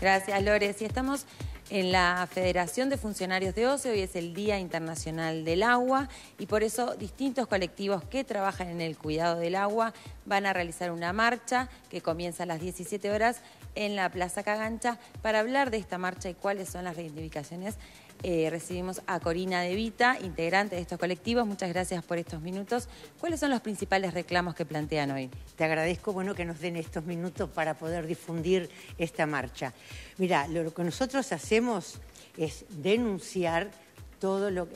Gracias, Lores. Y estamos en la Federación de Funcionarios de oseo hoy es el Día Internacional del Agua y por eso distintos colectivos que trabajan en el cuidado del agua van a realizar una marcha que comienza a las 17 horas en la Plaza Cagancha. Para hablar de esta marcha y cuáles son las reivindicaciones, eh, recibimos a Corina De Vita, integrante de estos colectivos. Muchas gracias por estos minutos. ¿Cuáles son los principales reclamos que plantean hoy? Te agradezco bueno, que nos den estos minutos para poder difundir esta marcha. Mira, lo, que nosotros hacemos es denunciar todo lo,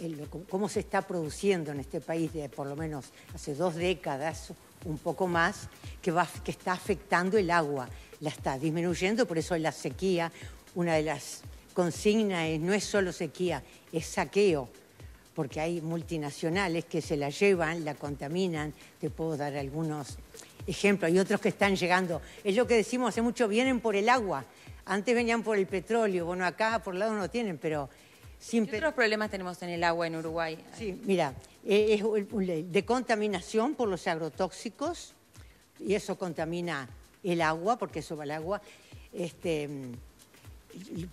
cómo se está produciendo en este país, de por lo menos hace dos décadas, un poco más, que, que está afectando el agua la está disminuyendo, por eso la sequía, una de las consignas no es solo sequía, es saqueo, porque hay multinacionales que se la llevan, la contaminan, te puedo dar algunos ejemplos, hay otros que están llegando. Es lo que decimos hace mucho, vienen por el agua, antes venían por el petróleo, bueno, acá por el lado no tienen, pero... Sin ¿Qué otros problemas tenemos en el agua en Uruguay? Sí, mira, e-, es de contaminación por los agrotóxicos y eso contamina el agua, porque eso va al agua, este,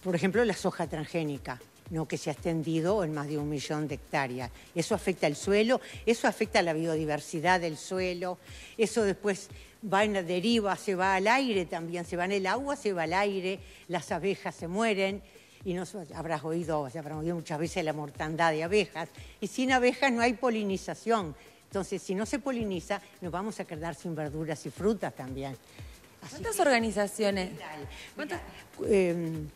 por ejemplo, la soja transgénica, no que se ha extendido en más de un millón de hectáreas. Eso afecta el suelo, eso afecta la biodiversidad del suelo, eso después va en la deriva, se va al aire también, se va en el agua, se va al aire, las abejas se mueren. Y no habrás oído, se oído muchas veces la mortandad de abejas. Y sin abejas no hay polinización. Entonces, si no se poliniza, nos vamos a quedar sin verduras y frutas también. ¿Cuántas organizaciones? Em,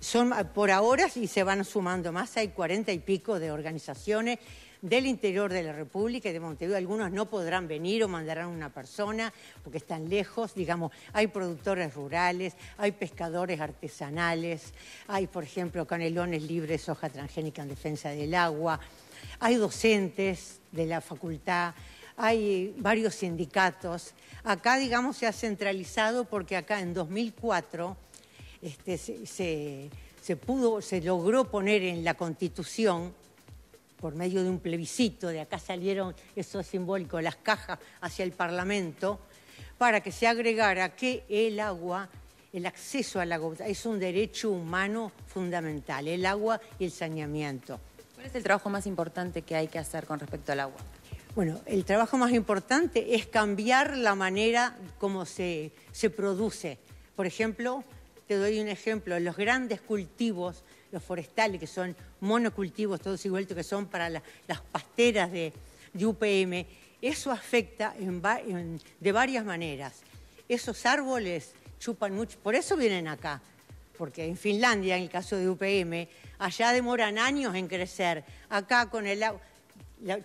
son ah, por ahora y se van sumando más, hay cuarenta y pico de organizaciones del interior de la República y de Montevideo. Algunos no podrán venir o mandarán una persona porque están lejos. Digamos, hay productores rurales, hay pescadores artesanales, hay, por ejemplo, canelones libres, soja transgénica en defensa del agua, hay docentes de la facultad hay varios sindicatos. Acá, digamos, se ha centralizado porque acá en 2004 este, se, se, se logró poner en la Constitución por medio de un plebiscito, de acá salieron, eso simbólico, las cajas hacia el Parlamento, para que se agregara que el agua, el acceso al agua, es un derecho humano fundamental, el agua y el saneamiento. ¿Cuál es el trabajo más importante que hay que hacer con respecto al agua? Bueno, el trabajo más importante es cambiar la manera como se, produce. Por ejemplo, te doy un ejemplo, los grandes cultivos, los forestales, que son monocultivos, todos iguales, que son para las pasteras de, UPM, eso afecta de varias maneras. Esos árboles chupan mucho, por eso vienen acá, porque en Finlandia, en el caso de UPM, allá demoran años en crecer, acá con el agua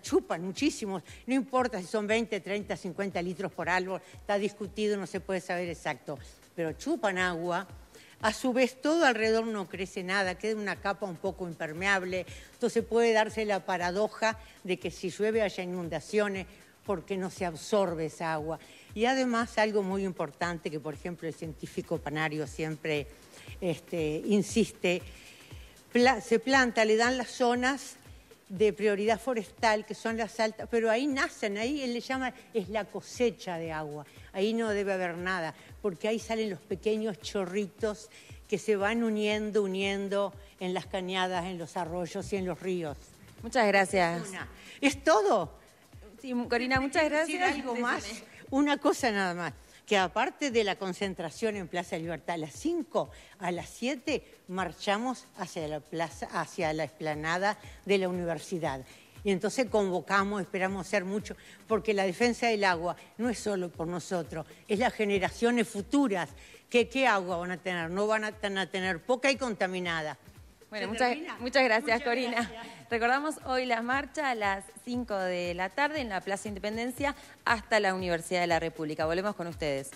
chupan muchísimo, no importa si son 20, 30, 50 litros por árbol, está discutido, no se puede saber exacto, pero chupan agua. A su vez, todo alrededor no crece nada, queda una capa un poco impermeable. Entonces puede darse la paradoja de que si llueve haya inundaciones porque no se absorbe esa agua. Y además algo muy importante que, por ejemplo, el científico panario siempre este, insiste, se planta, le dan las zonas de prioridad forestal, que son las altas, pero ahí nacen, ahí él le llama, es la cosecha de agua, ahí no debe haber nada, porque ahí salen los pequeños chorritos que se van uniendo, uniendo en las cañadas, en los arroyos y en los ríos. Muchas gracias. Es todo. Sí, Corina, muchas gracias. algo más? Una cosa nada más que aparte de la concentración en Plaza Libertad a las 5, a las 7 marchamos hacia la, plaza, hacia la esplanada de la universidad. Y entonces convocamos, esperamos hacer mucho, porque la defensa del agua no es solo por nosotros, es las generaciones futuras. Que, ¿Qué agua van a tener? No van a, tener poca y contaminada. Bueno, muchas, gracias, Corina recordamos hoy la marcha a las 5 de la tarde en la Plaza Independencia hasta la Universidad de la República. Volvemos con ustedes.